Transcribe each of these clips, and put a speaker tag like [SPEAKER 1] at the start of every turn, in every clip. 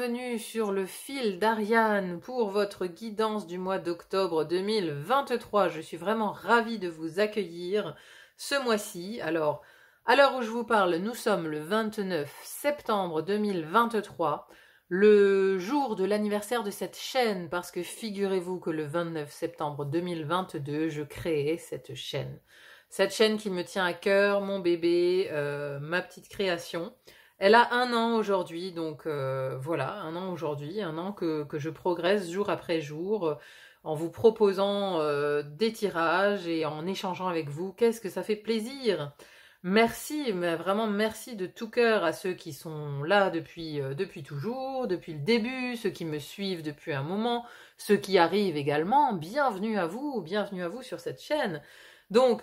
[SPEAKER 1] bienvenue sur le fil d'Ariane pour votre guidance du mois d'octobre 2023. Je suis vraiment ravie de vous accueillir ce mois-ci. Alors, à l'heure où je vous parle, nous sommes le 29 septembre 2023, le jour de l'anniversaire de cette chaîne, parce que figurez-vous que le 29 septembre 2022, je créais cette chaîne. Cette chaîne qui me tient à cœur, mon bébé, euh, ma petite création. Elle a un an aujourd'hui, donc euh, voilà, un an aujourd'hui, un an que, je progresse jour après jour euh, en vous proposant euh, des tirages et en échangeant avec vous. Qu'est-ce que ça fait plaisir Merci, mais vraiment merci de tout cœur à ceux qui sont là depuis, depuis toujours, depuis le début, ceux qui me suivent depuis un moment, ceux qui arrivent également. Bienvenue à vous, bienvenue à vous sur cette chaîne. Donc,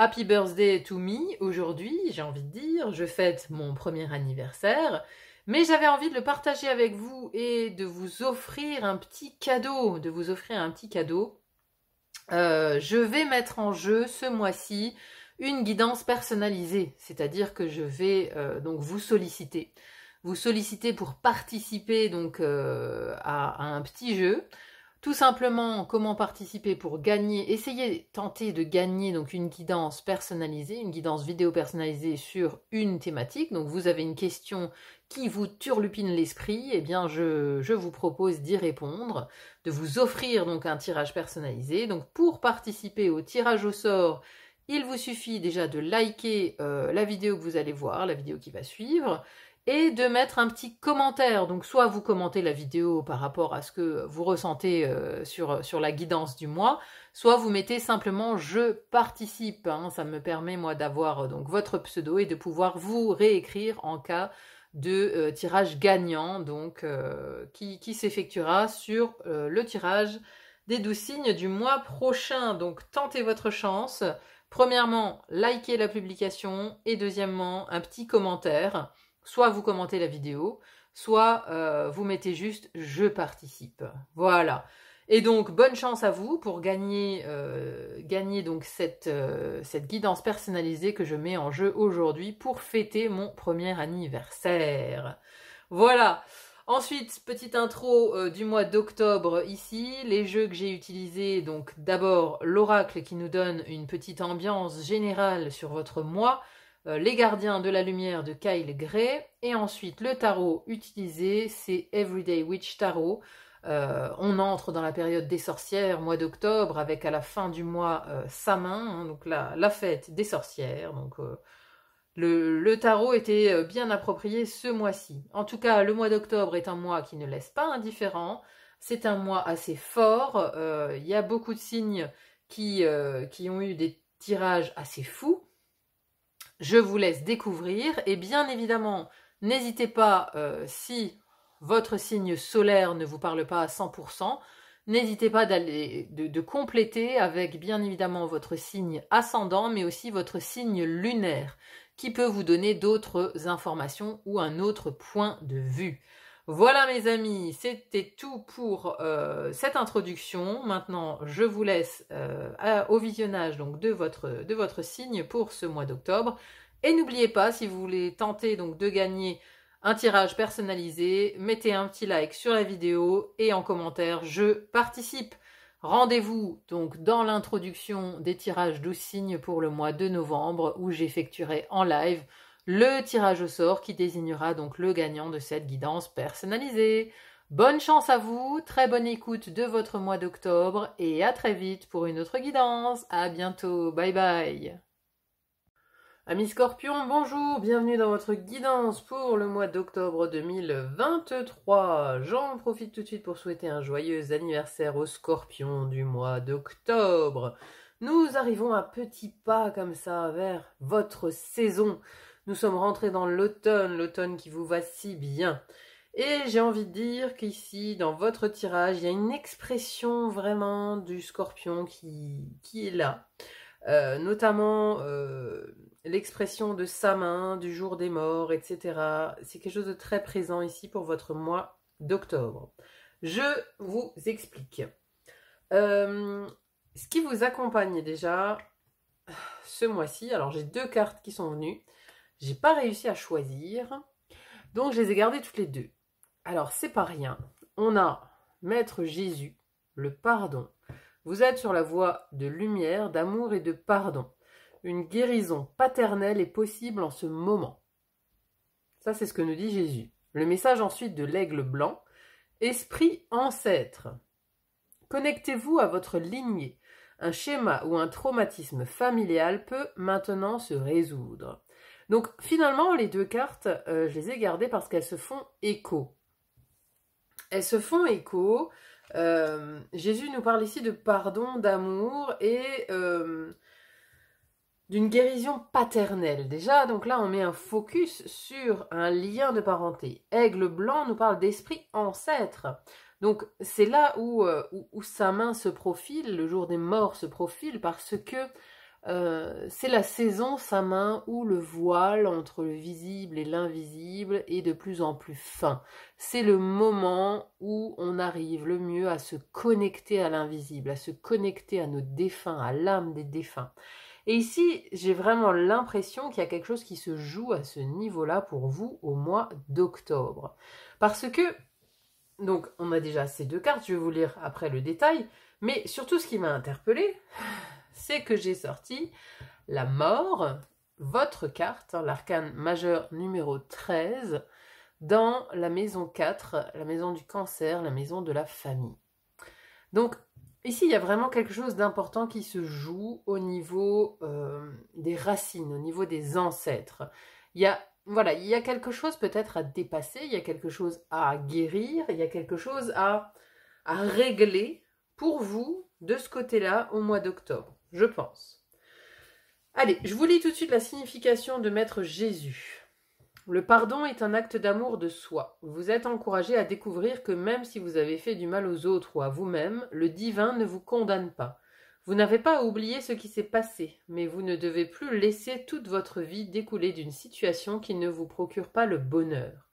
[SPEAKER 1] Happy birthday to me aujourd'hui, j'ai envie de dire, je fête mon premier anniversaire, mais j'avais envie de le partager avec vous et de vous offrir un petit cadeau, de vous offrir un petit cadeau. Euh, je vais mettre en jeu ce mois-ci une guidance personnalisée, c'est-à-dire que je vais euh, donc vous solliciter, vous solliciter pour participer donc euh, à, un petit jeu tout simplement comment participer pour gagner, essayer, tenter de gagner donc une guidance personnalisée, une guidance vidéo personnalisée sur une thématique. Donc vous avez une question qui vous turlupine l'esprit, eh bien je, vous propose d'y répondre, de vous offrir donc un tirage personnalisé. Donc pour participer au tirage au sort, il vous suffit déjà de liker euh, la vidéo que vous allez voir, la vidéo qui va suivre, et de mettre un petit commentaire. Donc soit vous commentez la vidéo par rapport à ce que vous ressentez euh, sur, sur la guidance du mois, soit vous mettez simplement je participe. Hein Ça me permet moi d'avoir euh, donc votre pseudo et de pouvoir vous réécrire en cas de euh, tirage gagnant, donc qui, qui s'effectuera sur le tirage des douze signes du mois prochain. Donc tentez votre chance. Premièrement, likez la publication et deuxièmement, un petit commentaire. Soit vous commentez la vidéo, soit euh, vous mettez juste je participe. Voilà. Et donc bonne chance à vous pour gagner, euh, gagner donc cette, euh, cette, guidance personnalisée que je mets en jeu aujourd'hui pour fêter mon premier anniversaire. Voilà. Ensuite, petite intro du mois d'octobre ici, les jeux que j'ai utilisés, donc d'abord l'oracle qui nous donne une petite ambiance générale sur votre mois, euh, Les gardiens de la lumière de Kyle Gray. Et ensuite, le tarot utilisé, c'est Everyday Witch Tarot. Euh, on entre dans la période des sorcières, mois d'octobre, avec à la fin du mois euh, sa main, hein, donc la, fête des sorcières. Donc le, tarot était bien approprié ce mois-ci. En tout cas, le mois d'octobre est un mois qui ne laisse pas indifférent. C'est un mois assez fort. Il y a beaucoup de signes qui ont eu des tirages assez fous je vous laisse découvrir. Et bien évidemment, n'hésitez pas, euh, si votre signe solaire ne vous parle pas à 100%, n'hésitez pas d'aller de, compléter avec bien évidemment votre signe ascendant, mais aussi votre signe lunaire, qui peut vous donner d'autres informations ou un autre point de vue. Voilà mes amis, c'était tout pour euh, cette introduction. Maintenant, je vous laisse euh, au visionnage donc, de, votre, de votre signe pour ce mois d'octobre. Et n'oubliez pas, si vous voulez tenter donc, de gagner un tirage personnalisé, mettez un petit like sur la vidéo et en commentaire, je participe. Rendez-vous donc dans l'introduction des tirages 12 signes pour le mois de novembre où j'effectuerai en live le tirage au sort qui désignera donc le gagnant de cette guidance personnalisée. Bonne chance à vous, très bonne écoute de votre mois d'octobre et à très vite pour une autre guidance. À bientôt, bye bye. Amis Scorpion, bonjour, bienvenue dans votre guidance pour le mois d'octobre 2023. J'en profite tout de suite pour souhaiter un joyeux anniversaire aux Scorpions du mois d'octobre. Nous arrivons à petits pas comme ça vers votre saison. Nous sommes rentrés dans l'automne, l'automne qui vous va si bien. Et j'ai envie de dire qu'ici, dans votre tirage, il y a une expression vraiment du scorpion qui, qui est là. Euh, notamment euh, l'expression de sa main, du jour des morts, etc. C'est quelque chose de très présent ici pour votre mois d'octobre. Je vous explique. Euh, ce qui vous accompagne déjà ce mois-ci, alors j'ai deux cartes qui sont venues. J'ai pas réussi à choisir. Donc je les ai gardées toutes les deux. Alors c'est pas rien. On a Maître Jésus, le pardon. Vous êtes sur la voie de lumière, d'amour et de pardon. Une guérison paternelle est possible en ce moment. Ça c'est ce que nous dit Jésus. Le message ensuite de l'aigle blanc. Esprit ancêtre. Connectez-vous à votre lignée. Un schéma ou un traumatisme familial peut maintenant se résoudre. Donc finalement, les deux cartes, euh, je les ai gardées parce qu'elles se font écho. Elles se font écho. Euh, Jésus nous parle ici de pardon, d'amour et euh, d'une guérison paternelle. Déjà, donc là, on met un focus sur un lien de parenté. Aigle blanc nous parle d'esprit ancêtre. Donc c'est là où, où, sa main se profile, le jour des morts se profile, parce que euh, c'est la saison, sa main, où le voile entre le visible et l'invisible est de plus en plus fin. C'est le moment où on arrive le mieux à se connecter à l'invisible, à se connecter à nos défunts, à l'âme des défunts. Et ici, j'ai vraiment l'impression qu'il y a quelque chose qui se joue à ce niveau-là pour vous au mois d'octobre. Parce que, donc, on a déjà ces deux cartes, je vais vous lire après le détail, mais surtout ce qui m'a interpellé c'est que j'ai sorti la mort, votre carte, hein, l'arcane majeur numéro 13, dans la maison 4, la maison du cancer, la maison de la famille. Donc ici, il y a vraiment quelque chose d'important qui se joue au niveau euh, des racines, au niveau des ancêtres. Il y a, voilà, il y a quelque chose peut-être à dépasser, il y a quelque chose à guérir, il y a quelque chose à régler pour vous de ce côté-là au mois d'octobre je pense. Allez, je vous lis tout de suite la signification de Maître Jésus. Le pardon est un acte d'amour de soi. Vous êtes encouragé à découvrir que même si vous avez fait du mal aux autres ou à vous-même, le divin ne vous condamne pas. Vous n'avez pas à oublier ce qui s'est passé, mais vous ne devez plus laisser toute votre vie découler d'une situation qui ne vous procure pas le bonheur.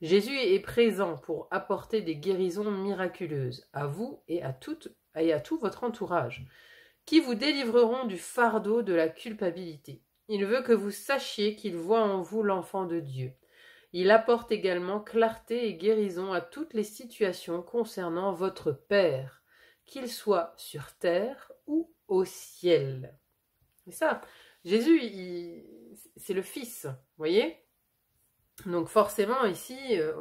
[SPEAKER 1] Jésus est présent pour apporter des guérisons miraculeuses à vous et à, et à tout votre entourage qui vous délivreront du fardeau de la culpabilité. Il veut que vous sachiez qu'il voit en vous l'enfant de Dieu. Il apporte également clarté et guérison à toutes les situations concernant votre Père, qu'il soit sur terre ou au ciel. C'est ça. Jésus, c'est le Fils, voyez donc forcément ici, euh,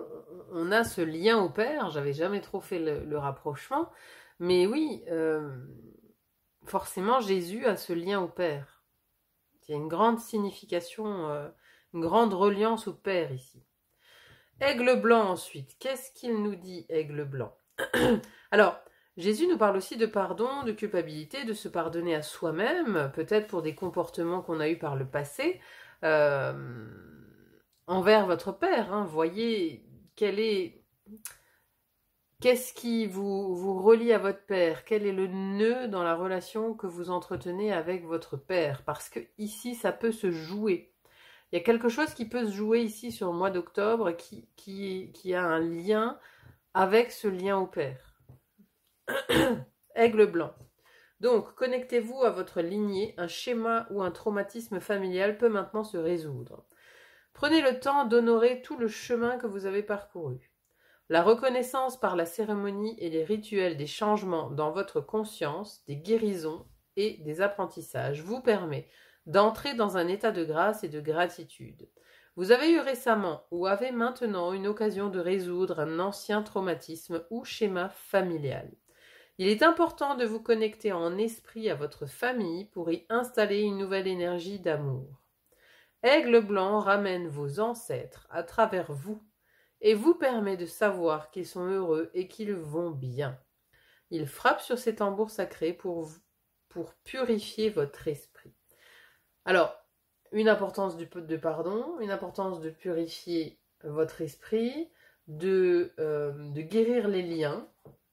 [SPEAKER 1] on a ce lien au Père, j'avais jamais trop fait le, rapprochement, mais oui, euh, forcément Jésus a ce lien au Père. Il y a une grande signification, euh, une grande reliance au Père ici. Aigle blanc ensuite, qu'est-ce qu'il nous dit Aigle blanc Alors, Jésus nous parle aussi de pardon, de culpabilité, de se pardonner à soi-même, peut-être pour des comportements qu'on a eus par le passé, euh, envers votre Père. Hein. Voyez qu'elle est Qu'est-ce qui vous, vous relie à votre père Quel est le nœud dans la relation que vous entretenez avec votre père Parce que ici, ça peut se jouer. Il y a quelque chose qui peut se jouer ici sur le mois d'octobre qui, a un lien avec ce lien au père. Aigle blanc. Donc, connectez-vous à votre lignée. Un schéma ou un traumatisme familial peut maintenant se résoudre. Prenez le temps d'honorer tout le chemin que vous avez parcouru. La reconnaissance par la cérémonie et les rituels des changements dans votre conscience, des guérisons et des apprentissages vous permet d'entrer dans un état de grâce et de gratitude. Vous avez eu récemment ou avez maintenant une occasion de résoudre un ancien traumatisme ou schéma familial. Il est important de vous connecter en esprit à votre famille pour y installer une nouvelle énergie d'amour. Aigle blanc ramène vos ancêtres à travers vous et vous permet de savoir qu'ils sont heureux et qu'ils vont bien. Il frappe sur ces tambours sacrés pour, vous, pour purifier votre esprit. Alors, une importance du, de pardon, une importance de purifier votre esprit, de, euh, de guérir les liens.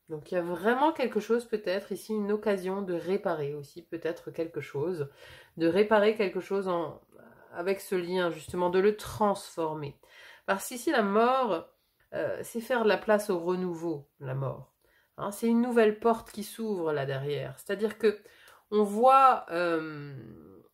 [SPEAKER 1] Donc il y a vraiment quelque chose peut-être ici, une occasion de réparer aussi peut-être quelque chose, de réparer quelque chose avec ce lien justement, de le transformer. Parce qu'ici, la mort, euh, c'est faire de la place au renouveau, la mort. Hein. c'est une nouvelle porte qui s'ouvre là derrière. C'est-à-dire que on voit, euh,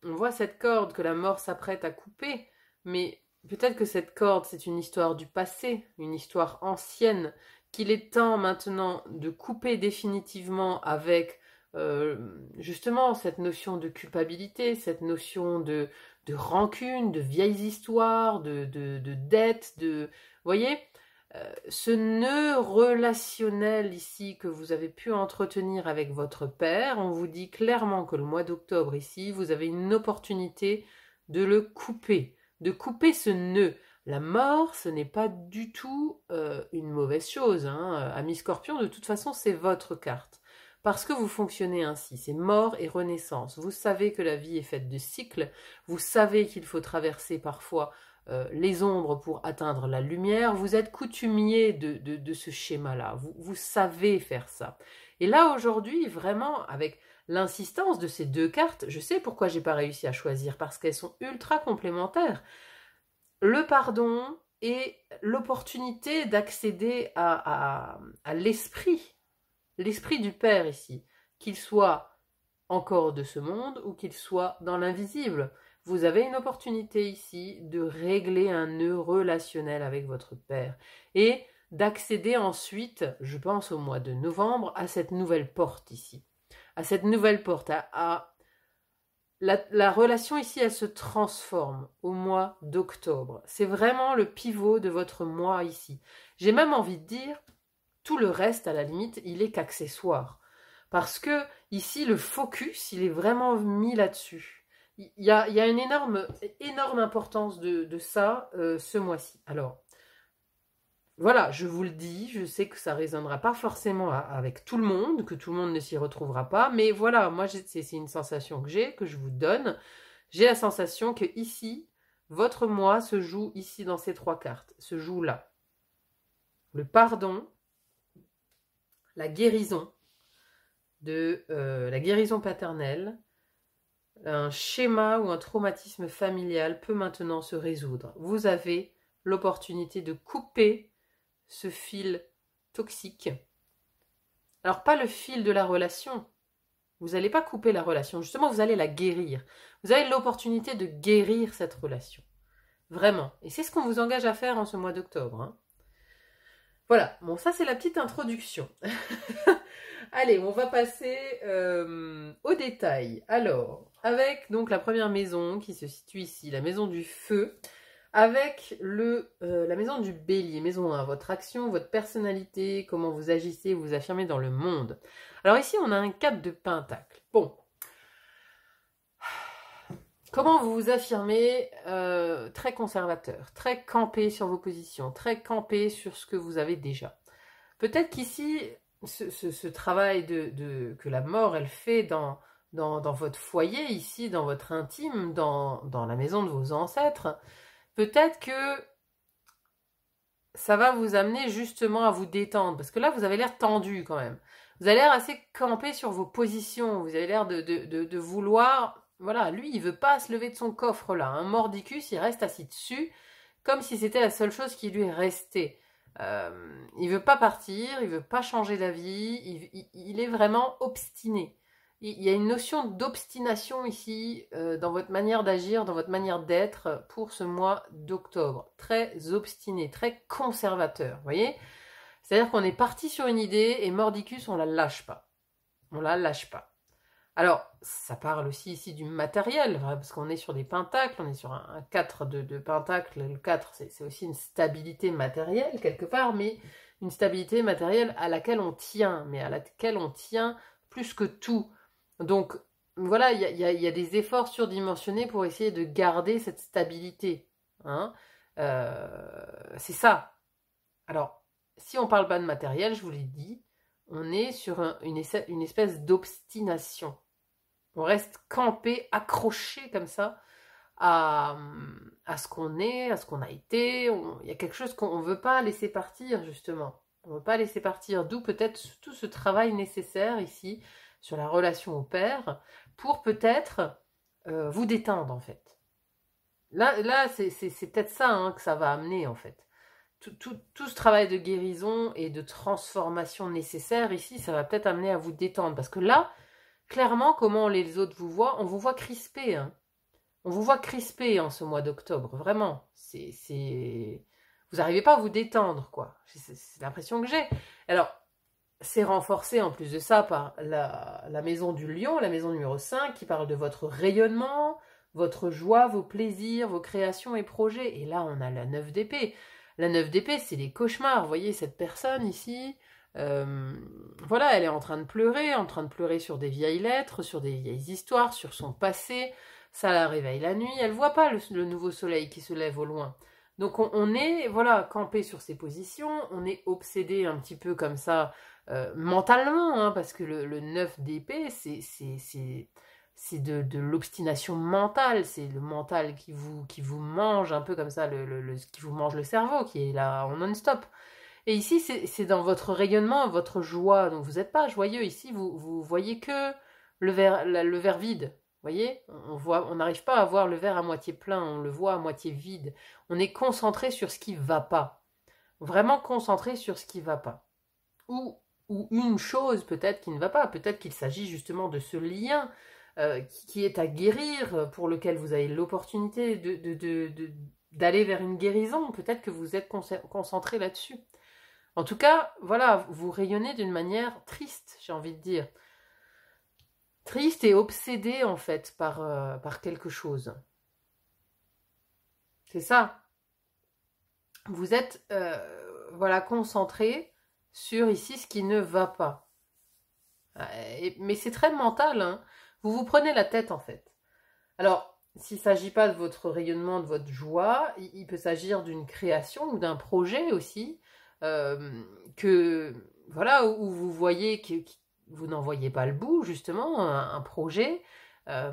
[SPEAKER 1] on voit cette corde que la mort s'apprête à couper, mais peut-être que cette corde, c'est une histoire du passé, une histoire ancienne, qu'il est temps maintenant de couper définitivement avec euh, justement cette notion de culpabilité, cette notion de, de rancune, de vieilles histoires, de, dettes, de... voyez euh, ce nœud relationnel ici que vous avez pu entretenir avec votre père, on vous dit clairement que le mois d'octobre ici, vous avez une opportunité de le couper, de couper ce nœud. La mort, ce n'est pas du tout euh, une mauvaise chose. Hein. Ami Scorpion, de toute façon, c'est votre carte. Parce que vous fonctionnez ainsi, c'est mort et renaissance. Vous savez que la vie est faite de cycles, vous savez qu'il faut traverser parfois euh, les ombres pour atteindre la lumière, vous êtes coutumier de, ce schéma-là, vous, savez faire ça. Et là aujourd'hui, vraiment, avec l'insistance de ces deux cartes, je sais pourquoi j'ai pas réussi à choisir, parce qu'elles sont ultra complémentaires. Le pardon et l'opportunité d'accéder à, à l'esprit l'esprit du Père ici, qu'il soit encore de ce monde ou qu'il soit dans l'invisible. Vous avez une opportunité ici de régler un nœud relationnel avec votre Père et d'accéder ensuite, je pense au mois de novembre, à cette nouvelle porte ici. À cette nouvelle porte, à, la, la, relation ici, elle se transforme au mois d'octobre. C'est vraiment le pivot de votre mois ici. J'ai même envie de dire, tout le reste, à la limite, il est qu'accessoire. Parce que ici, le focus, il est vraiment mis là-dessus. Il y a, une énorme, énorme importance de, ça euh, ce mois-ci. Alors, voilà, je vous le dis, je sais que ça résonnera pas forcément avec tout le monde, que tout le monde ne s'y retrouvera pas, mais voilà, moi c'est une sensation que j'ai, que je vous donne. J'ai la sensation que ici, votre moi se joue ici dans ces trois cartes, se joue là. Le pardon, la guérison de euh, la guérison paternelle, un schéma ou un traumatisme familial peut maintenant se résoudre. Vous avez l'opportunité de couper ce fil toxique. Alors pas le fil de la relation. Vous n'allez pas couper la relation, justement vous allez la guérir. Vous avez l'opportunité de guérir cette relation. Vraiment. Et c'est ce qu'on vous engage à faire en ce mois d'octobre. Hein. Voilà, bon ça c'est la petite introduction. Allez, on va passer euh, au détail. Alors, avec donc la première maison qui se situe ici, la maison du feu, avec le, euh, la maison du bélier, maison 1, votre action, votre personnalité, comment vous agissez, vous affirmez dans le monde. Alors ici, on a un cap de pentacle. Bon, Comment vous vous affirmez euh, très conservateur, très campé sur vos positions, très campé sur ce que vous avez déjà Peut-être qu'ici, ce, travail de, que la mort, elle fait dans, dans, votre foyer, ici, dans votre intime, dans, la maison de vos ancêtres, peut-être que ça va vous amener justement à vous détendre. Parce que là, vous avez l'air tendu quand même. Vous avez l'air assez campé sur vos positions. Vous avez l'air de, de, vouloir voilà, lui, il veut pas se lever de son coffre là. Un hein. mordicus, il reste assis dessus, comme si c'était la seule chose qui lui restait. Euh, il veut pas partir, il veut pas changer d'avis, il, est vraiment obstiné. Il, y a une notion d'obstination ici euh, dans votre manière d'agir, dans votre manière d'être pour ce mois d'octobre. Très obstiné, très conservateur, vous voyez C'est-à-dire qu'on est parti sur une idée et Mordicus, on la lâche pas. On la lâche pas. Alors, ça parle aussi ici du matériel, parce qu'on est sur des pentacles, on est sur un, 4 de, pentacles. Le 4, c'est aussi une stabilité matérielle quelque part, mais une stabilité matérielle à laquelle on tient, mais à laquelle on tient plus que tout. Donc, voilà, il y a, des efforts surdimensionnés pour essayer de garder cette stabilité. Hein. Euh, c'est ça. Alors, si on parle pas de matériel, je vous l'ai dit, on est sur une espèce d'obstination. On reste campé, accroché comme ça euh, à, ce qu'on est, à ce qu'on a été. Il y a quelque chose qu'on ne veut pas laisser partir, justement. On ne veut pas laisser partir. D'où peut-être tout ce travail nécessaire ici sur la relation au père pour peut-être euh, vous détendre, en fait. Là, là c'est peut-être ça hein, que ça va amener, en fait. tout, ce travail de guérison et de transformation nécessaire ici, ça va peut-être amener à vous détendre. Parce que là, clairement comment les autres vous voient. On vous voit crispé. Hein. On vous voit crispé en ce mois d'octobre, vraiment. C'est, Vous n'arrivez pas à vous détendre, quoi. C'est l'impression que j'ai. Alors, c'est renforcé en plus de ça par la, la, maison du lion, la maison numéro 5, qui parle de votre rayonnement, votre joie, vos plaisirs, vos créations et projets. Et là, on a la 9 d'épée. La 9 d'épée, c'est les cauchemars. Vous voyez, cette personne ici, euh, voilà, elle est en train de pleurer, en train de pleurer sur des vieilles lettres, sur des vieilles histoires, sur son passé. Ça la réveille la nuit. Elle voit pas le, nouveau soleil qui se lève au loin. Donc on, est, voilà, campé sur ses positions, on est obsédé un petit peu comme ça euh, mentalement, hein, parce que le, le 9 d'épée, c'est de, de l'obstination mentale, c'est le mental qui vous, qui vous mange un peu comme ça, le, le, qui vous mange le cerveau, qui est là en non-stop. Et ici, c'est dans votre rayonnement, votre joie. Donc vous n'êtes pas joyeux ici, vous, vous voyez que le verre, vide. le vide. voyez On voit, on n'arrive pas à voir le verre à moitié plein, on le voit à moitié vide. On est concentré sur ce qui va pas. Vraiment concentré sur ce qui va pas. Ou, ou une chose peut-être qui ne va pas. Peut-être qu'il s'agit justement de ce lien euh, qui, est à guérir, pour lequel vous avez l'opportunité d'aller vers une guérison. Peut-être que vous êtes concentré là-dessus. En tout cas, voilà, vous rayonnez d'une manière triste, j'ai envie de dire. Triste et obsédé, en fait, par, euh, quelque chose. C'est ça. Vous êtes, euh, voilà, concentré sur ici ce qui ne va pas. mais c'est très mental, hein. Vous vous prenez la tête, en fait. Alors, s'il ne s'agit pas de votre rayonnement, de votre joie, il peut s'agir d'une création ou d'un projet aussi euh, que voilà où vous voyez que, vous n'en voyez pas le bout justement un, projet euh,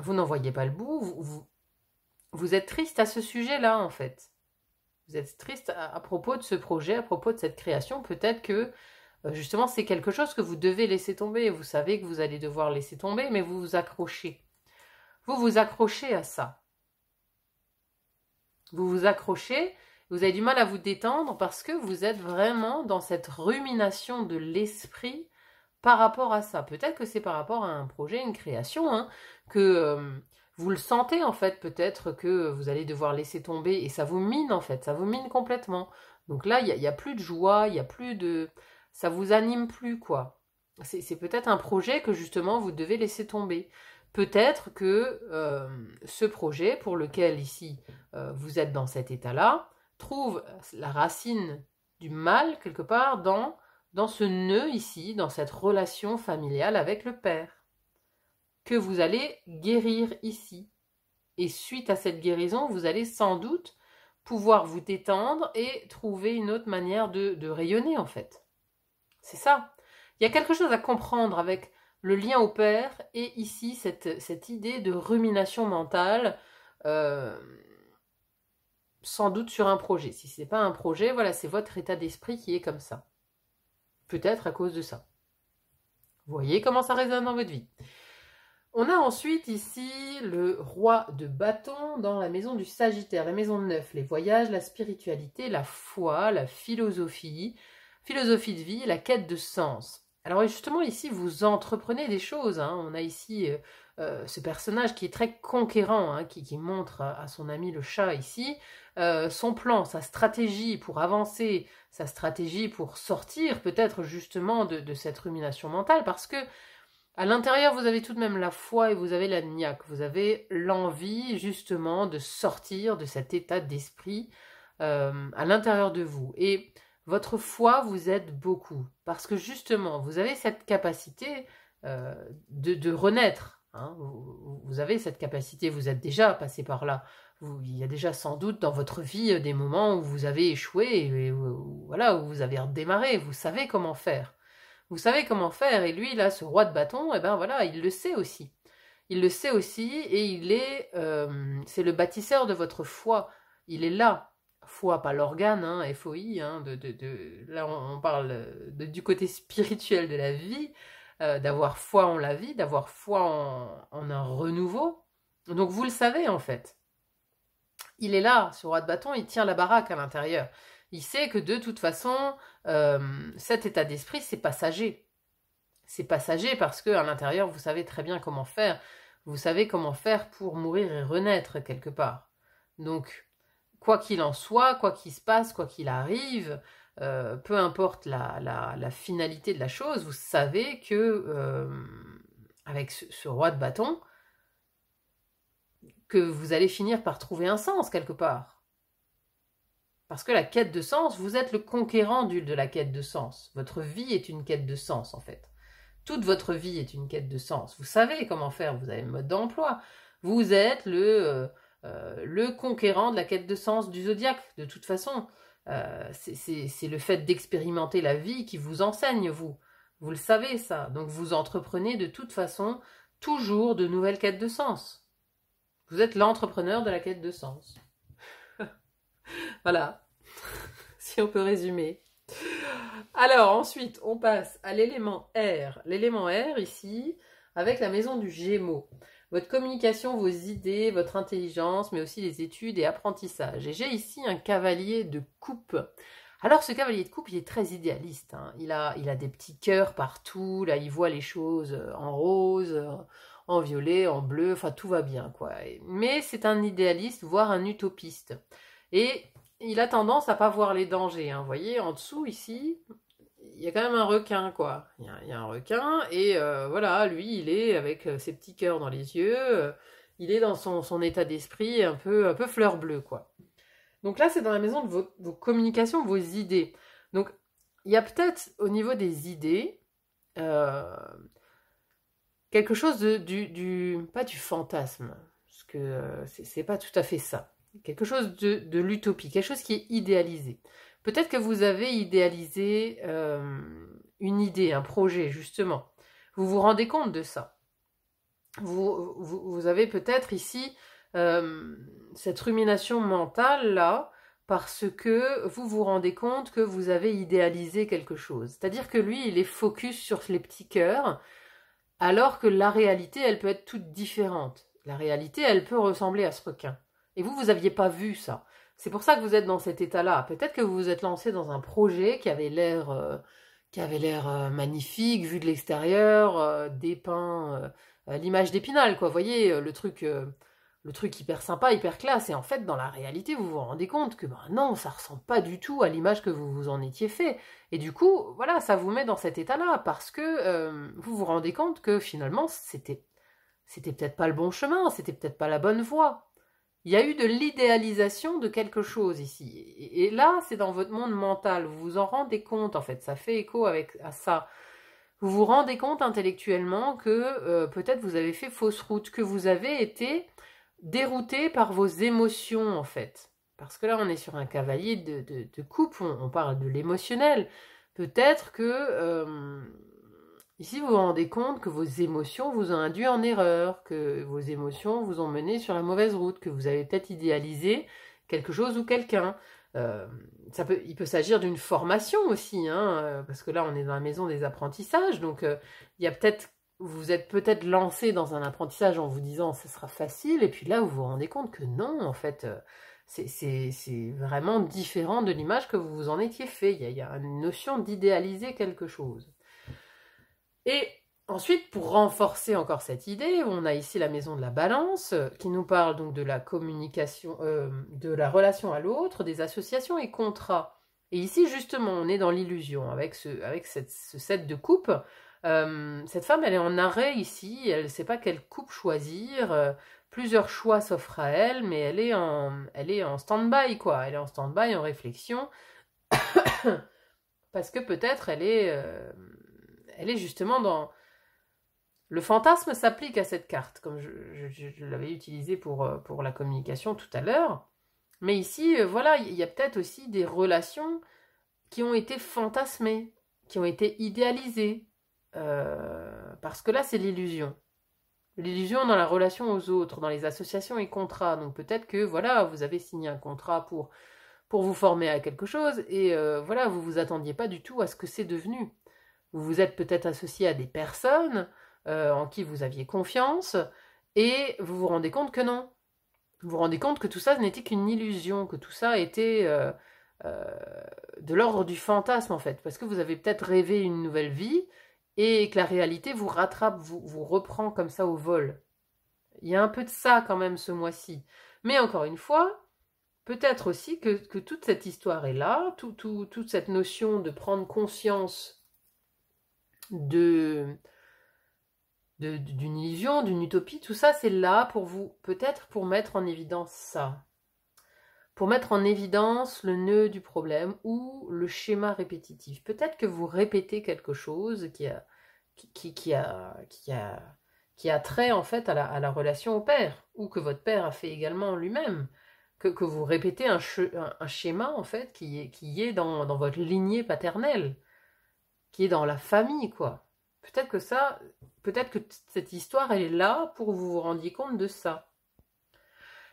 [SPEAKER 1] vous n'en voyez pas le bout vous, vous, êtes triste à ce sujet là en fait vous êtes triste à, propos de ce projet, à propos de cette création, peut-être que euh, justement c'est quelque chose que vous devez laisser tomber. Vous savez que vous allez devoir laisser tomber, mais vous vous accrochez. Vous vous accrochez à ça. Vous vous accrochez vous avez du mal à vous détendre parce que vous êtes vraiment dans cette rumination de l'esprit par rapport à ça. Peut-être que c'est par rapport à un projet, une création, hein, que euh, vous le sentez en fait, peut-être que vous allez devoir laisser tomber et ça vous mine en fait, ça vous mine complètement. Donc là, il n'y a, plus de joie, il n'y a plus de... Ça vous anime plus quoi. C'est peut-être un projet que justement vous devez laisser tomber. Peut-être que euh, ce projet pour lequel ici euh, vous êtes dans cet état-là, trouve euh, la racine du mal quelque part dans, dans ce nœud ici, dans cette relation familiale avec le père, que vous allez guérir ici. Et suite à cette guérison, vous allez sans doute pouvoir vous détendre et trouver une autre manière de, rayonner en fait. C'est ça. Il y a quelque chose à comprendre avec le lien au père et ici cette, cette idée de rumination mentale. Euh, sans doute sur un projet. Si ce n'est pas un projet, voilà, c'est votre état d'esprit qui est comme ça. Peut-être à cause de ça. Vous voyez comment ça résonne dans votre vie. On a ensuite ici le roi de bâton dans la maison du Sagittaire, la maison de neuf, les voyages, la spiritualité, la foi, la philosophie, philosophie de vie, la quête de sens. Alors justement ici, vous entreprenez des choses. Hein. On a ici euh, euh, ce personnage qui est très conquérant, hein, qui, montre à, son ami le chat ici euh, son plan, sa stratégie pour avancer, sa stratégie pour sortir peut-être justement de, cette rumination mentale, parce que à l'intérieur, vous avez tout de même la foi et vous avez la niaque, vous avez l'envie justement de sortir de cet état d'esprit euh, à l'intérieur de vous. Et votre foi vous aide beaucoup, parce que justement, vous avez cette capacité euh, de, renaître. Hein. vous, avez cette capacité, vous êtes déjà passé par là il y a déjà sans doute dans votre vie euh, des moments où vous avez échoué, et où, voilà, où vous avez redémarré, vous savez comment faire. Vous savez comment faire, et lui, là, ce roi de bâton, et ben voilà, il le sait aussi. Il le sait aussi, et il est, euh, c'est le bâtisseur de votre foi. Il est là, foi, pas l'organe, hein, FOI, hein, de, là on, parle euh, du côté spirituel de la vie, d'avoir foi en la vie, d'avoir foi en, un renouveau. Donc vous le savez en fait il est là, ce roi de bâton, il tient la baraque à l'intérieur. Il sait que de toute façon, euh, cet état d'esprit, c'est passager. C'est passager parce que à l'intérieur, vous savez très bien comment faire. Vous savez comment faire pour mourir et renaître quelque part. Donc, quoi qu'il en soit, quoi qu'il se passe, quoi qu'il arrive, euh, peu importe la, finalité de la chose, vous savez que euh, avec ce, roi de bâton, que vous allez finir par trouver un sens quelque part. Parce que la quête de sens, vous êtes le conquérant du, de la quête de sens. Votre vie est une quête de sens, en fait. Toute votre vie est une quête de sens. Vous savez comment faire, vous avez le mode d'emploi. Vous êtes le, euh, euh, le conquérant de la quête de sens du zodiaque, de toute façon. Euh, c'est le fait d'expérimenter la vie qui vous enseigne, vous. Vous le savez, ça. Donc vous entreprenez de toute façon toujours de nouvelles quêtes de sens. Vous êtes l'entrepreneur de la quête de sens. voilà, si on peut résumer. Alors ensuite, on passe à l'élément R. L'élément R ici, avec la maison du Gémeaux. Votre communication, vos idées, votre intelligence, mais aussi les études et apprentissages. Et j'ai ici un cavalier de coupe. Alors ce cavalier de coupe, il est très idéaliste. Hein. Il, a, il a des petits cœurs partout, là il voit les choses en rose en violet, en bleu, enfin tout va bien quoi. Mais c'est un idéaliste, voire un utopiste. Et il a tendance à pas voir les dangers. Hein. Vous voyez, en dessous ici, il y a quand même un requin, quoi. Il y a, un requin, et euh, voilà, lui, il est avec euh, ses petits cœurs dans les yeux, euh, il est dans son, état d'esprit un peu, un peu fleur bleue, quoi. Donc là, c'est dans la maison de vos, communications, vos idées. Donc, il y a peut-être au niveau des idées, quelque chose de, du, du, pas du fantasme, parce que euh, c'est pas tout à fait ça, quelque chose de, de l'utopie, quelque chose qui est idéalisé. Peut-être que vous avez idéalisé euh, une idée, un projet, justement. Vous vous rendez compte de ça. Vous, vous, avez peut-être ici euh, cette rumination mentale-là parce que vous vous rendez compte que vous avez idéalisé quelque chose. C'est-à-dire que lui, il est focus sur les petits cœurs, alors que la réalité, elle peut être toute différente. La réalité, elle peut ressembler à ce requin. Et vous, vous n'aviez pas vu ça. C'est pour ça que vous êtes dans cet état-là. Peut-être que vous vous êtes lancé dans un projet qui avait l'air euh, qui avait l'air euh, magnifique vu de l'extérieur, euh, dépeint l'image d'épinal, quoi. voyez le truc le truc hyper sympa, hyper classe, et en fait, dans la réalité, vous vous rendez compte que ben non, ça ressemble pas du tout à l'image que vous vous en étiez fait. Et du coup, voilà, ça vous met dans cet état-là, parce que euh, vous vous rendez compte que finalement, c'était, c'était peut-être pas le bon chemin, c'était peut-être pas la bonne voie. Il y a eu de l'idéalisation de quelque chose ici. Et, là, c'est dans votre monde mental, vous vous en rendez compte, en fait, ça fait écho avec, à ça vous vous rendez compte intellectuellement que euh, peut-être vous avez fait fausse route, que vous avez été dérouté par vos émotions en fait. Parce que là, on est sur un cavalier de, de, coupe, on, parle de l'émotionnel. Peut-être que euh, ici, vous vous rendez compte que vos émotions vous ont induit en erreur, que vos émotions vous ont mené sur la mauvaise route, que vous avez peut-être idéalisé quelque chose ou quelqu'un. Euh, ça peut, il peut s'agir d'une formation aussi, hein, euh, parce que là on est dans la maison des apprentissages, donc il y a peut-être vous êtes peut-être lancé dans un apprentissage en vous disant ce sera facile, et puis là vous vous rendez compte que non, en fait, euh, c'est vraiment différent de l'image que vous vous en étiez fait. Il y a, une notion d'idéaliser quelque chose. Et ensuite, pour renforcer encore cette idée, on a ici la maison de la balance euh, qui nous parle donc de la communication, euh, de la relation à l'autre, des associations et contrats. Et ici, justement, on est dans l'illusion avec, ce, avec ce set de coupes euh, cette femme, elle est en arrêt ici, elle ne sait pas quelle coupe choisir. Euh, plusieurs choix s'offrent à elle, mais elle est en, elle est en stand-by, quoi. Elle est en stand-by, en réflexion. Parce que peut-être elle est, euh, elle est justement dans. Le fantasme s'applique à cette carte, comme je, je l'avais utilisé pour, pour la communication tout à l'heure. Mais ici, voilà, il y a peut-être aussi des relations qui ont été fantasmées, qui ont été idéalisées, euh, parce que là, c'est l'illusion. L'illusion dans la relation aux autres, dans les associations et contrats. Donc peut-être que voilà, vous avez signé un contrat pour, pour vous former à quelque chose et euh, voilà, vous vous attendiez pas du tout à ce que c'est devenu. Vous vous êtes peut-être associé à des personnes euh, en qui vous aviez confiance et vous vous rendez compte que non. Vous vous rendez compte que tout ça n'était qu'une illusion, que tout ça était de l'ordre du fantasme en fait, parce que vous avez peut-être rêvé une nouvelle vie, et que la réalité vous rattrape, vous, vous reprend comme ça au vol. Il y a un peu de ça quand même ce mois-ci. Mais encore une fois, peut-être aussi que, que, toute cette histoire est là, toute cette notion de prendre conscience de d'une illusion, d'une utopie, tout ça c'est là pour vous, peut-être pour mettre en évidence ça pour mettre en évidence le nœud du problème ou le schéma répétitif. Peut-être que vous répétez quelque chose qui a, qui, a, qui, a, trait en fait à la, à la, relation au père, ou que votre père a fait également lui-même, que, que, vous répétez un, schéma en fait qui est, qui est dans, votre lignée paternelle, qui est dans la famille quoi. Peut-être que ça, peut-être que cette histoire est là pour que vous vous rendiez compte de ça.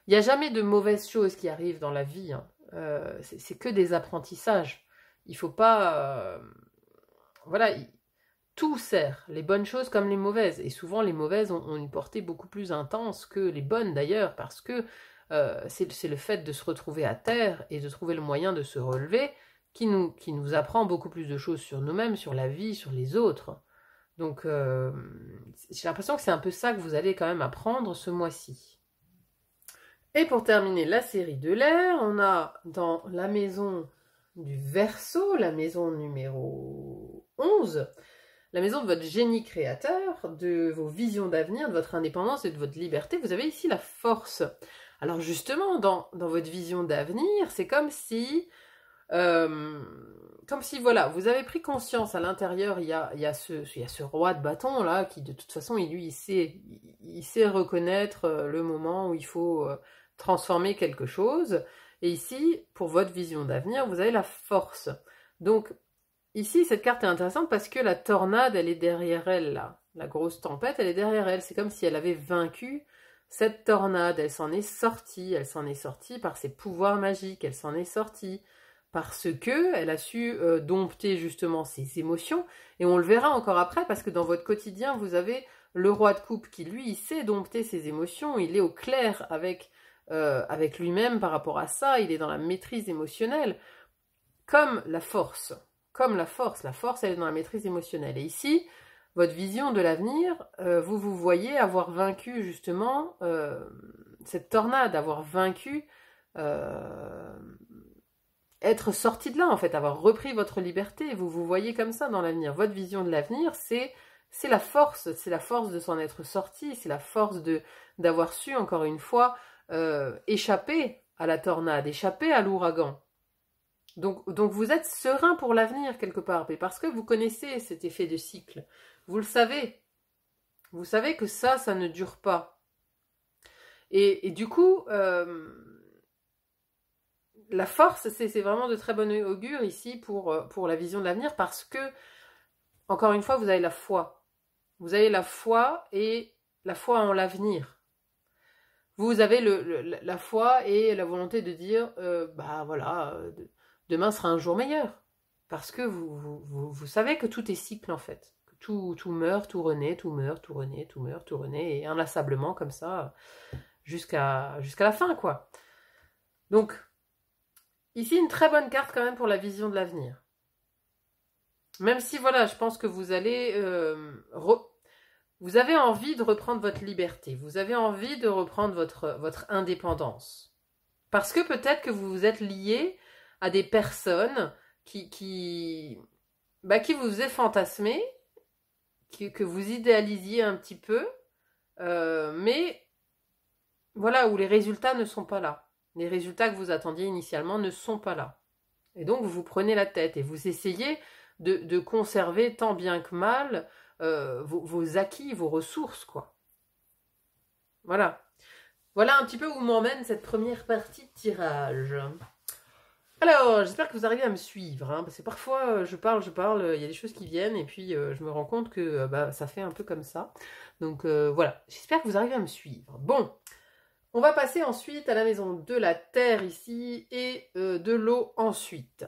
[SPEAKER 1] Il n'y a jamais de mauvaises choses qui arrivent dans la vie. Hein. Euh, c'est que des apprentissages. Il ne faut pas... Euh, voilà, tout sert, les bonnes choses comme les mauvaises. Et souvent, les mauvaises ont, une portée beaucoup plus intense que les bonnes d'ailleurs, parce que euh, c'est le fait de se retrouver à terre et de trouver le moyen de se relever qui nous, qui nous apprend beaucoup plus de choses sur nous-mêmes, sur la vie, sur les autres. Donc, j'ai l'impression que c'est un peu ça que vous allez quand même apprendre ce mois-ci. Et pour terminer la série de l'air, on a dans la maison du verso, la maison numéro 11, la maison de votre génie créateur, de vos visions d'avenir, de votre indépendance et de votre liberté, vous avez ici la force. Alors justement, dans, dans votre vision d'avenir, c'est comme si... Euh, comme si, voilà, vous avez pris conscience à l'intérieur, il, il, il y a, ce roi de bâton, là, qui de toute façon, il, lui, il sait, il, sait reconnaître euh, le moment où il faut... Euh, transformer quelque chose. Et ici, pour votre vision d'avenir, vous avez la force. Donc, ici, cette carte est intéressante parce que la tornade, elle est derrière elle, là. La grosse tempête, elle est derrière elle. C'est comme si elle avait vaincu cette tornade. Elle s'en est sortie. Elle s'en est sortie par ses pouvoirs magiques. Elle s'en est sortie parce que elle a su euh, dompter justement ses émotions. Et on le verra encore après parce que dans votre quotidien, vous avez le roi de coupe qui, lui, sait dompter ses émotions. Il est au clair avec euh, avec lui-même par rapport à ça, il est dans la maîtrise émotionnelle, comme la force, comme la force, la force elle est dans la maîtrise émotionnelle. Et ici, votre vision de l'avenir, euh, vous vous voyez avoir vaincu justement euh, cette tornade, avoir vaincu, être sorti de là en fait, avoir repris votre liberté, vous vous voyez comme ça dans l'avenir. Votre vision de l'avenir, c'est c'est la force, c'est la force de s'en être sorti, c'est la force de d'avoir su encore une fois euh, échapper à la tornade, échapper à l'ouragan. Donc, vous êtes serein pour l'avenir quelque part, parce que vous connaissez cet effet de cycle, vous le savez. Vous savez que ça, ça ne dure pas. Et, du coup, euh, la force, c'est vraiment de très bon augure ici pour, euh, pour la vision de l'avenir, parce que, encore une fois, vous avez la foi. Vous avez la foi et la foi en l'avenir vous avez la foi et la volonté de dire, euh, bah voilà, euh, demain sera un jour meilleur. Parce que vous, savez que tout est cycle en fait. tout, tout meurt, tout renaît, tout meurt, tout renaît, tout meurt, tout renaît, et inlassablement comme ça, jusqu'à la fin, quoi. Donc, ici, une très bonne carte quand même pour la vision de l'avenir. Même si, voilà, je pense que vous allez euh, vous avez envie de reprendre votre liberté, vous avez envie de reprendre votre, votre indépendance. Parce que peut-être que vous vous êtes lié à des personnes qui, qui, bah, qui vous faisaient fantasmer, que vous idéalisiez un petit peu, euh, mais voilà, où les résultats ne sont pas là. Les résultats que vous attendiez initialement ne sont pas là. Et donc vous vous prenez la tête et vous essayez de conserver tant bien que mal euh, vos, acquis, vos ressources, quoi. Voilà. Voilà un petit peu où m'emmène cette première partie de tirage. Alors, j'espère que vous arrivez à me suivre, hein, parce que parfois euh, je parle, je parle, il y a des choses qui viennent, et puis euh, je me rends compte que bah, ça fait un peu comme ça. Donc voilà, j'espère que vous arrivez à me suivre. Bon, on va passer ensuite à la maison de la terre ici, et de l'eau ensuite.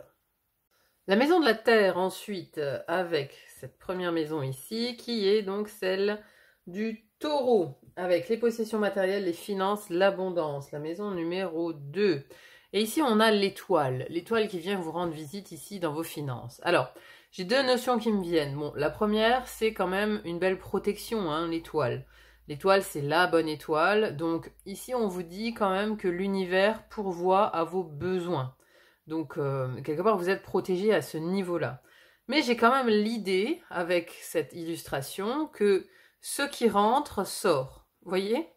[SPEAKER 1] La maison de la terre ensuite euh, avec cette première maison ici qui est donc celle du taureau avec les possessions matérielles, les finances, l'abondance, la maison numéro 2. Et ici on a l'étoile, l'étoile qui vient vous rendre visite ici dans vos finances. Alors j'ai deux notions qui me viennent. Bon, la première c'est quand même une belle protection, hein, l'étoile. L'étoile, c'est la bonne étoile. Donc ici, on vous dit quand même que l'univers pourvoit à vos besoins. Donc, euh, quelque part, vous êtes protégé à ce niveau-là. Mais j'ai quand même l'idée, avec cette illustration, que ce qui rentre sort. Vous voyez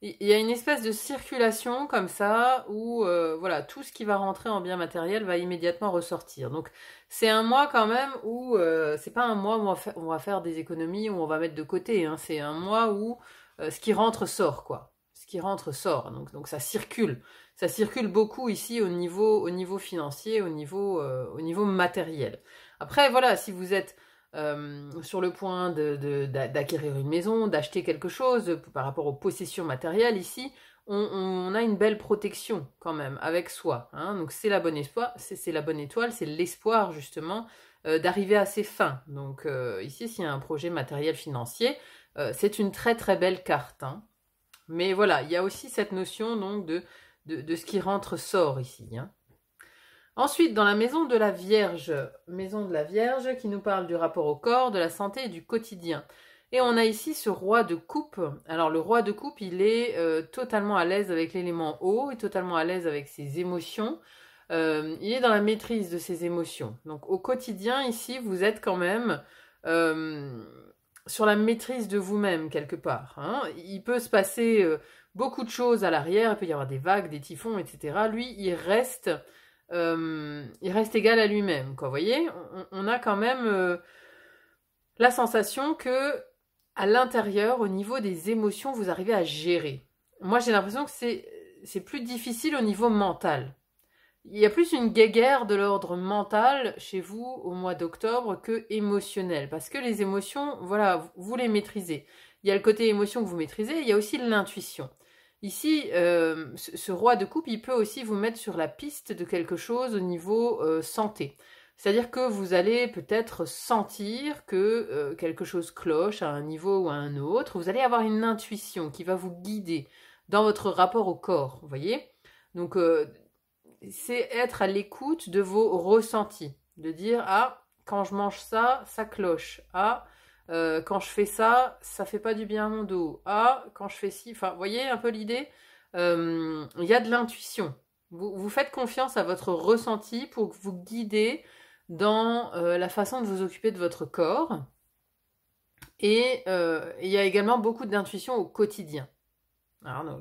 [SPEAKER 1] Il y a une espèce de circulation comme ça, où euh, voilà, tout ce qui va rentrer en bien matériel va immédiatement ressortir. Donc, c'est un mois quand même où... Euh, c'est pas un mois où on va, faire, des économies, où on va mettre de côté. Hein. c'est un mois où ce qui rentre sort, quoi. Ce qui rentre sort, donc, donc ça circule ça circule beaucoup ici au niveau, au niveau financier, au niveau, euh, au niveau matériel. Après, voilà, si vous êtes euh, sur le point d'acquérir de, une maison, d'acheter quelque chose euh, par rapport aux possessions matérielles ici, on, a une belle protection quand même avec soi. Hein. Donc c'est la bonne espoir, c'est la bonne étoile, c'est l'espoir justement d'arriver à ses fins. Donc ici, s'il y a un projet matériel financier, c'est une très très belle carte. Hein. Mais voilà, il y a aussi cette notion donc de de, ce qui rentre sort ici. Hein. Ensuite, dans la maison de la Vierge, maison de la Vierge qui nous parle du rapport au corps, de la santé et du quotidien. Et on a ici ce roi de coupe. Alors le roi de coupe, il est euh, totalement à l'aise avec l'élément eau, il est totalement à l'aise avec ses émotions. Euh, il est dans la maîtrise de ses émotions. Donc au quotidien, ici, vous êtes quand même euh, sur la maîtrise de vous-même quelque part. Hein. Il peut se passer beaucoup de choses à l'arrière, il peut y avoir des vagues, des typhons, etc. Lui, il reste, euh, il reste égal à lui-même. Vous voyez, on, a quand même euh, la sensation que à l'intérieur, au niveau des émotions, vous arrivez à gérer. Moi, j'ai l'impression que c'est plus difficile au niveau mental. Il y a plus une guéguerre de l'ordre mental chez vous au mois d'octobre que émotionnel, parce que les émotions, voilà, vous les maîtrisez. Il y a le côté émotion que vous maîtrisez, il y a aussi l'intuition. Ici, euh, ce roi de coupe, il peut aussi vous mettre sur la piste de quelque chose au niveau euh, santé. C'est-à-dire que vous allez peut-être sentir que euh, quelque chose cloche à un niveau ou à un autre. Vous allez avoir une intuition qui va vous guider dans votre rapport au corps, vous voyez Donc, c'est être à l'écoute de vos ressentis. De dire, ah, quand je mange ça, ça cloche. Ah, euh, quand je fais ça, ça fait pas du bien à mon dos. Ah, quand je fais ci, enfin, vous voyez un peu l'idée euh, Il y a de l'intuition. Vous, faites confiance à votre ressenti pour vous guider dans euh, la façon de vous occuper de votre corps. Et il y a également beaucoup d'intuition au quotidien.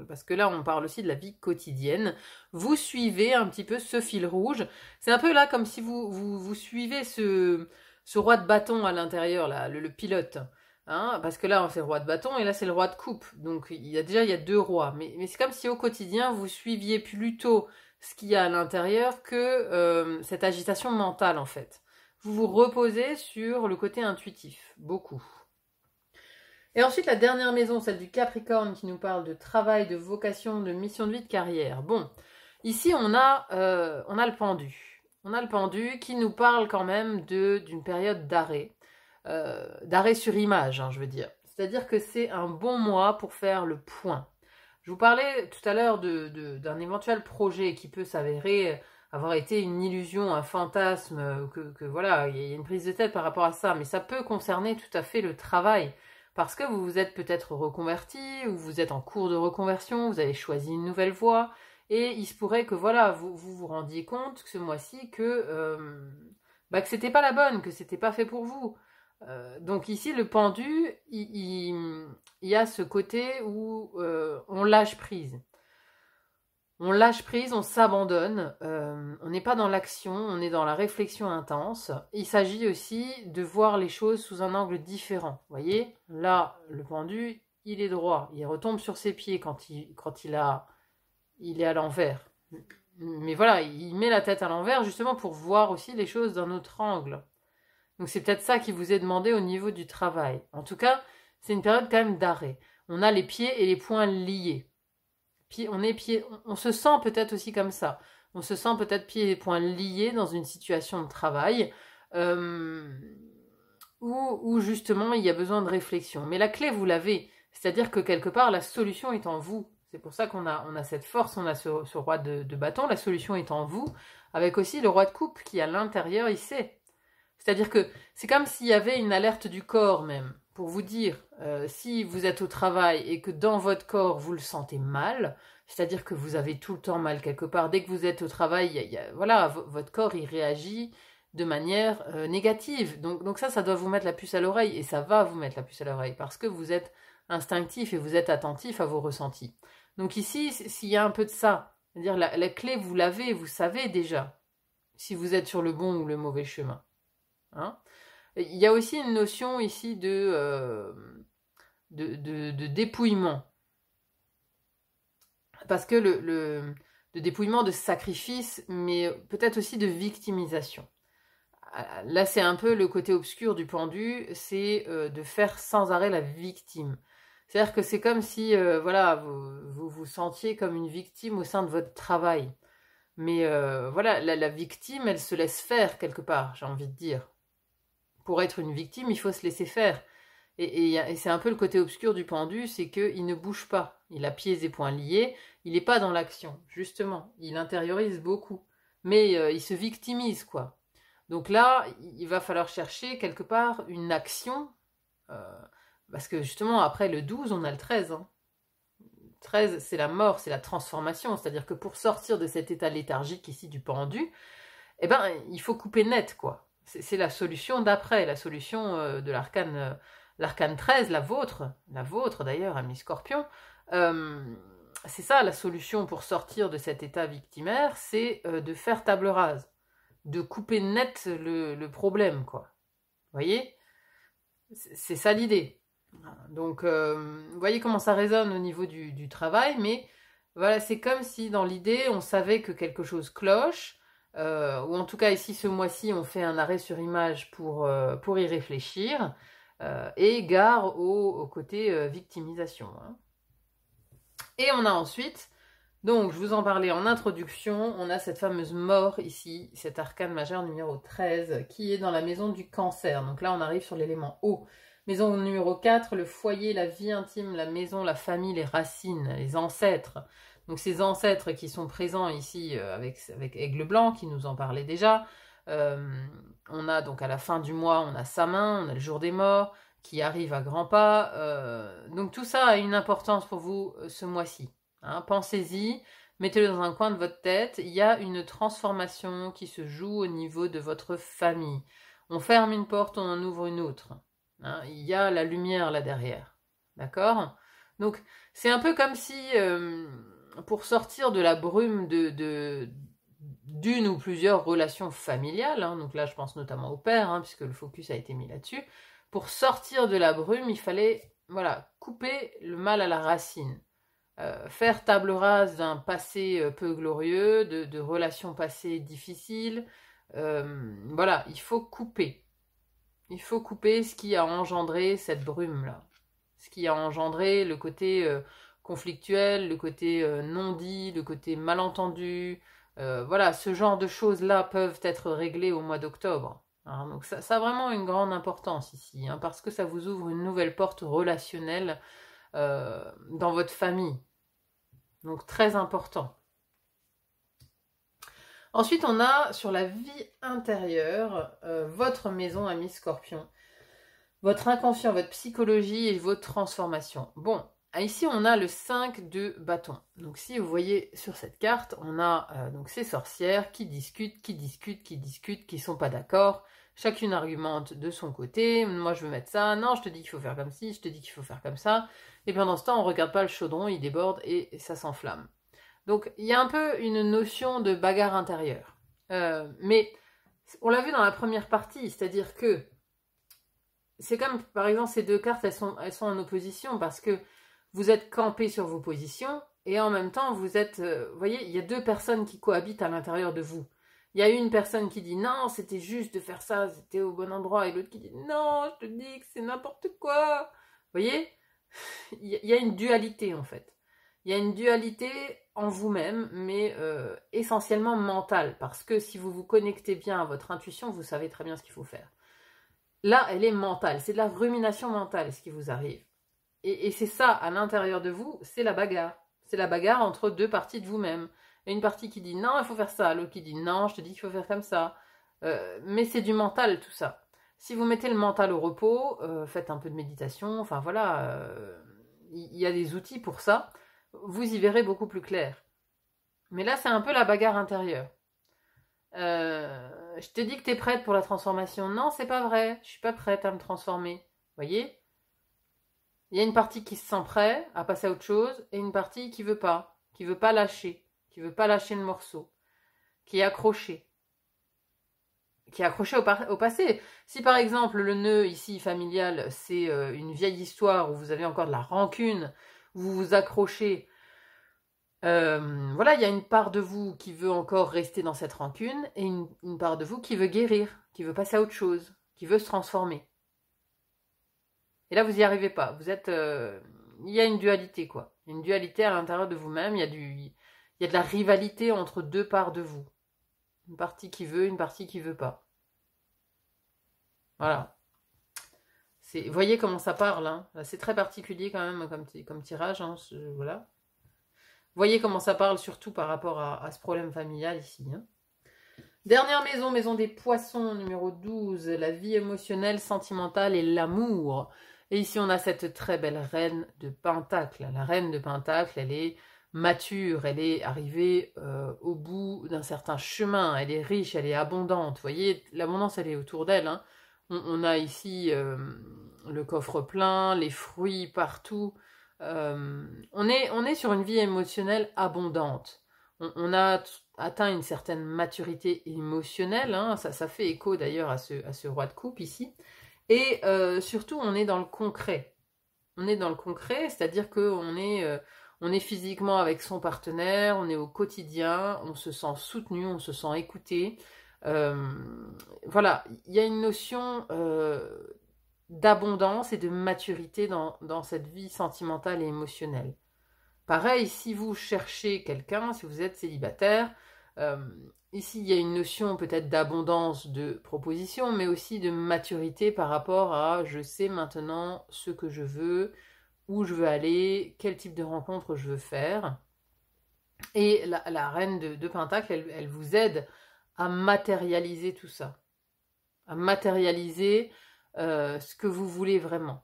[SPEAKER 1] parce que là, on parle aussi de la vie quotidienne. Vous suivez un petit peu ce fil rouge. C'est un peu là comme si vous, vous suivez ce, ce roi de bâton à l'intérieur, là, le, pilote. Hein, parce que là, c'est le roi de bâton et là, c'est le roi de coupe. Donc, il y a déjà il y a deux rois. Mais, c'est comme si au quotidien, vous suiviez plutôt ce qu'il y a à l'intérieur que euh, cette agitation mentale, en fait. Vous vous reposez sur le côté intuitif, beaucoup. Et ensuite, la dernière maison, celle du Capricorne, qui nous parle de travail, de vocation, de mission de vie, de carrière. Bon, ici, on a euh, le pendu on a le pendu qui nous parle quand même d'une période d'arrêt, euh, d'arrêt sur image, hein, je veux dire. C'est-à-dire que c'est un bon mois pour faire le point. Je vous parlais tout à l'heure d'un éventuel projet qui peut s'avérer avoir été une illusion, un fantasme, euh, que, que voilà, il y a une prise de tête par rapport à ça, mais ça peut concerner tout à fait le travail. Parce que vous vous êtes peut-être reconverti, ou vous êtes en cours de reconversion, vous avez choisi une nouvelle voie, et il se pourrait que voilà, vous vous, rendiez compte que ce mois-ci que, euh, bah, que c'était pas la bonne, que c'était pas fait pour vous. Euh, donc ici, le pendu, il, y a ce côté où euh, on lâche prise. On lâche prise, on s'abandonne, euh, on n'est pas dans l'action, on est dans la réflexion intense. Il s'agit aussi de voir les choses sous un angle différent. Vous voyez, là, le pendu, il est droit, il retombe sur ses pieds quand il, quand il a il est à l'envers. Mais voilà, il met la tête à l'envers justement pour voir aussi les choses d'un autre angle. Donc c'est peut-être ça qui vous est demandé au niveau du travail. En tout cas, c'est une période quand même d'arrêt. On a les pieds et les poings liés. Puis on est on se sent peut-être aussi comme ça. On se sent peut-être pieds et poings liés dans une situation de travail euh, où justement il y a besoin de réflexion. Mais la clé, vous l'avez. C'est-à-dire que quelque part, la solution est en vous. C'est pour ça qu'on a, on a cette force, on a ce, roi de, bâton, la solution est en vous, avec aussi le roi de coupe qui à l'intérieur, il sait. C'est-à-dire que c'est comme s'il y avait une alerte du corps même, pour vous dire, euh, si vous êtes au travail et que dans votre corps, vous le sentez mal, c'est-à-dire que vous avez tout le temps mal quelque part, dès que vous êtes au travail, voilà, votre corps, il réagit de manière euh, négative. Donc, donc ça, ça doit vous mettre la puce à l'oreille, et ça va vous mettre la puce à l'oreille, parce que vous êtes instinctif et vous êtes attentif à vos ressentis. Donc ici, s'il y a un peu de ça, c'est-à-dire la, clé, vous l'avez, vous savez déjà si vous êtes sur le bon ou le mauvais chemin. Hein. il y a aussi une notion ici de, euh, de, dépouillement. Parce que le, de dépouillement, de sacrifice, mais peut-être aussi de victimisation. Là, c'est un peu le côté obscur du pendu, c'est euh, de faire sans arrêt la victime. C'est-à-dire que c'est comme si euh, voilà, vous, vous, sentiez comme une victime au sein de votre travail. Mais euh, voilà, la, victime, elle se laisse faire quelque part, j'ai envie de dire. Pour être une victime, il faut se laisser faire. Et, c'est un peu le côté obscur du pendu, c'est qu'il ne bouge pas. Il a pieds et poings liés, il n'est pas dans l'action, justement. Il intériorise beaucoup. Mais euh, il se victimise, quoi. Donc là, il va falloir chercher quelque part une action. Parce que justement, après le 12, on a le 13. 13, hein. c'est la mort, c'est la transformation. C'est-à-dire que pour sortir de cet état léthargique ici du pendu, eh ben, il faut couper net, quoi. C'est la solution d'après, la solution euh, de l'arcane euh, l'arcane 13, la vôtre, la vôtre d'ailleurs, ami Scorpion. Euh, c'est ça la solution pour sortir de cet état victimaire, c'est de faire table rase, de couper net le, le problème, quoi. Voyez C'est ça l'idée. Donc, euh, vous voyez comment ça résonne au niveau du, travail, mais voilà, c'est comme si dans l'idée, on savait que quelque chose cloche, euh, ou en tout cas ici, ce mois-ci, on fait un arrêt sur image pour, euh, pour y réfléchir, et gare au, côté victimisation. Hein. Et on a ensuite, donc je vous en parlais en introduction, on a cette fameuse mort ici, cet arcane majeur numéro 13, qui est dans la maison du cancer. Donc là, on arrive sur l'élément eau. Maison numéro 4, le foyer, la vie intime, la maison, la famille, les racines, les ancêtres. Donc ces ancêtres qui sont présents ici euh, avec, Aigle Blanc, qui nous en parlait déjà. Euh, on a donc à la fin du mois, on a sa main, on a le jour des morts qui arrive à grands pas. Euh, donc tout ça a une importance pour vous ce mois-ci. Hein. Pensez-y, mettez-le dans un coin de votre tête. Il y a une transformation qui se joue au niveau de votre famille. On ferme une porte, on en ouvre une autre. Hein, il y a la lumière là derrière. D'accord Donc, c'est un peu comme si, euh, pour sortir de la brume de, d'une ou plusieurs relations familiales, hein, donc là je pense notamment au père, hein, puisque le focus a été mis là-dessus, pour sortir de la brume, il fallait voilà, couper le mal à la racine, euh, faire table rase d'un passé euh, peu glorieux, de, relations passées difficiles, voilà, il faut couper. Il faut couper ce qui a engendré cette brume-là. Ce qui a engendré le côté euh, conflictuel, le côté euh, non dit, le côté malentendu. Euh, voilà, ce genre de choses-là peuvent être réglées au mois d'octobre. Hein. donc ça, a vraiment une grande importance ici, hein, parce que ça vous ouvre une nouvelle porte relationnelle dans votre famille. Donc très important. Ensuite, on a sur la vie intérieure, euh, votre maison ami scorpion, votre inconscient, votre psychologie et votre transformation. Bon, ah, ici on a le 5 de bâton. Donc si vous voyez sur cette carte, on a euh, donc ces sorcières qui discutent, qui discutent, qui discutent, qui ne sont pas d'accord. Chacune argumente de son côté. Moi je veux mettre ça. Non, je te dis qu'il faut faire comme ci, je te dis qu'il faut faire comme ça. Et pendant ce temps, on ne regarde pas le chaudron, il déborde et ça s'enflamme. Donc il y a un peu une notion de bagarre intérieure. Euh, mais on l'a vu dans la première partie, c'est-à-dire que c'est comme par exemple ces deux cartes, elles sont, elles sont en opposition parce que vous êtes campé sur vos positions et en même temps vous êtes, euh, vous voyez, il y a deux personnes qui cohabitent à l'intérieur de vous. Il y a une personne qui dit non, c'était juste de faire ça, c'était au bon endroit, et l'autre qui dit non, je te dis que c'est n'importe quoi. Vous voyez, il y a une dualité en fait. Il y a une dualité en vous-même, mais euh, essentiellement mental, parce que si vous vous connectez bien à votre intuition, vous savez très bien ce qu'il faut faire. Là, elle est mentale, c'est de la rumination mentale ce qui vous arrive. Et, c'est ça, à l'intérieur de vous, c'est la bagarre. C'est la bagarre entre deux parties de vous-même. Et une partie qui dit non, il faut faire ça, l'autre qui dit non, je te dis qu'il faut faire comme ça. Euh, mais c'est du mental tout ça. Si vous mettez le mental au repos, euh, faites un peu de méditation, enfin voilà, il y a des outils pour ça vous y verrez beaucoup plus clair. Mais là, c'est un peu la bagarre intérieure. Euh, je te dis que tu es prête pour la transformation. Non, c'est pas vrai. Je suis pas prête à me transformer. Voyez Il y a une partie qui se sent prête à passer à autre chose et une partie qui veut pas, qui veut pas lâcher, qui veut pas lâcher le morceau, qui est accrochée. Qui est accrochée au, passé. Si par exemple le nœud ici familial, c'est euh, une vieille histoire où vous avez encore de la rancune vous vous accrochez. Euh, voilà, il y a une part de vous qui veut encore rester dans cette rancune et une, part de vous qui veut guérir, qui veut passer à autre chose, qui veut se transformer. Et là, vous n'y arrivez pas. Vous êtes, euh, il y a une dualité quoi, une dualité à l'intérieur de vous-même. Il y a du, il y a de la rivalité entre deux parts de vous, une partie qui veut, une partie qui veut pas. Voilà voyez comment ça parle. c'est très particulier quand même comme, tirage. Hein, voilà. Voyez comment ça parle surtout par rapport à, ce problème familial ici. Hein. Dernière maison, maison des poissons, numéro 12. La vie émotionnelle, sentimentale et l'amour. Et ici, on a cette très belle reine de Pentacle. La reine de Pentacle, elle est mature, elle est arrivée euh, au bout d'un certain chemin, elle est riche, elle est abondante. Vous voyez, l'abondance, elle est autour d'elle. Hein. On, a ici euh, le coffre plein, les fruits partout. Euh, on, est, sur une vie émotionnelle abondante. On, a atteint une certaine maturité émotionnelle. Hein. ça, ça fait écho d'ailleurs à ce, roi de coupe ici. Et euh, surtout, on est dans le concret. On est dans le concret, c'est-à-dire qu'on on est physiquement avec son partenaire, on est au quotidien, on se sent soutenu, on se sent écouté. Euh, voilà, il y a une notion euh, d'abondance et de maturité dans, cette vie sentimentale et émotionnelle. Pareil, si vous cherchez quelqu'un, si vous êtes célibataire, euh, ici il y a une notion peut-être d'abondance de propositions, mais aussi de maturité par rapport à je sais maintenant ce que je veux, où je veux aller, quel type de rencontre je veux faire. Et la, reine de, Pentacle, elle, vous aide à matérialiser tout ça, à matérialiser euh, ce que vous voulez vraiment.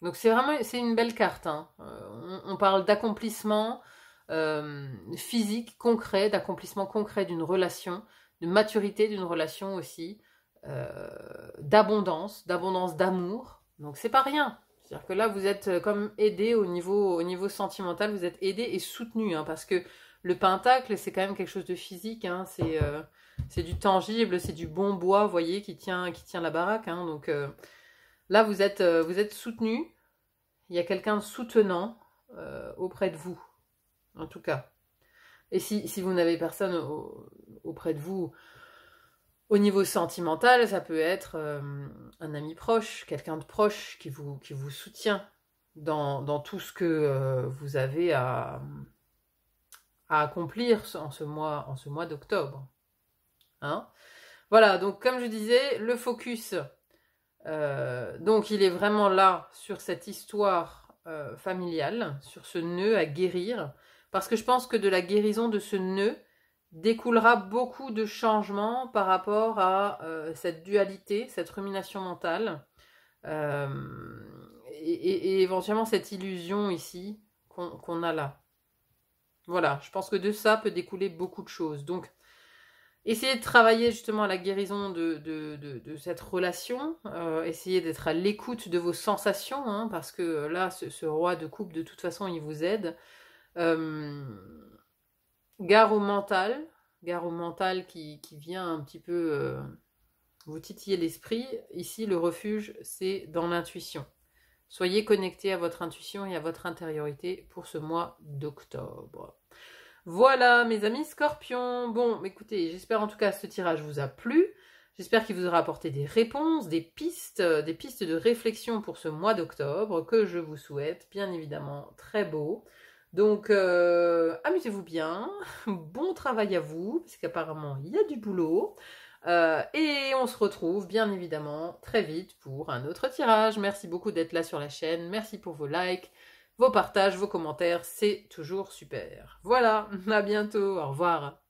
[SPEAKER 1] Donc c'est vraiment c'est une belle carte. Hein. Euh, on, parle d'accomplissement euh, physique, concret, d'accomplissement concret d'une relation, de maturité d'une relation aussi, d'abondance, d'abondance d'amour. Donc c'est pas rien. C'est-à-dire que là vous êtes comme aidé au niveau, au niveau sentimental, vous êtes aidé et soutenu hein, parce que le pentacle, c'est quand même quelque chose de physique. Hein. Euh, c'est du tangible, c'est du bon bois, vous voyez, qui tient, qui tient la baraque. Hein. donc euh, là, vous êtes, euh, vous êtes soutenu. Il y a quelqu'un de soutenant auprès de vous, en tout cas. Et si, vous n'avez personne auprès de vous, au niveau sentimental, ça peut être un ami proche, quelqu'un de proche qui vous, qui vous soutient dans tout ce que vous avez à à accomplir en ce mois, en ce mois d'octobre. Hein. voilà, donc comme je disais, le focus, euh, donc il est vraiment là sur cette histoire euh, familiale, sur ce nœud à guérir, parce que je pense que de la guérison de ce nœud découlera beaucoup de changements par rapport à euh, cette dualité, cette rumination mentale, et, éventuellement cette illusion ici qu'on a là. Voilà, je pense que de ça peut découler beaucoup de choses. Donc, Essayez de travailler justement à la guérison de, cette relation. Euh, essayez d'être à l'écoute de vos sensations, hein, parce que là, ce, roi de coupe, de toute façon, il vous aide. Euh, gare au mental, gare au mental qui, vient un petit peu euh, vous titiller l'esprit. Ici, le refuge, c'est dans l'intuition. Soyez connectés à votre intuition et à votre intériorité pour ce mois d'octobre. Voilà mes amis scorpions. Bon, écoutez, j'espère en tout cas que ce tirage vous a plu. J'espère qu'il vous aura apporté des réponses, des pistes, euh, des pistes de réflexion pour ce mois d'octobre que je vous souhaite, bien évidemment, très beau. Donc, euh, amusez-vous bien, bon travail à vous, parce qu'apparemment, il y a du boulot. Euh, et on se retrouve bien évidemment très vite pour un autre tirage. Merci beaucoup d'être là sur la chaîne. Merci pour vos likes, vos partages, vos commentaires. C'est toujours super. Voilà, à bientôt. Au revoir.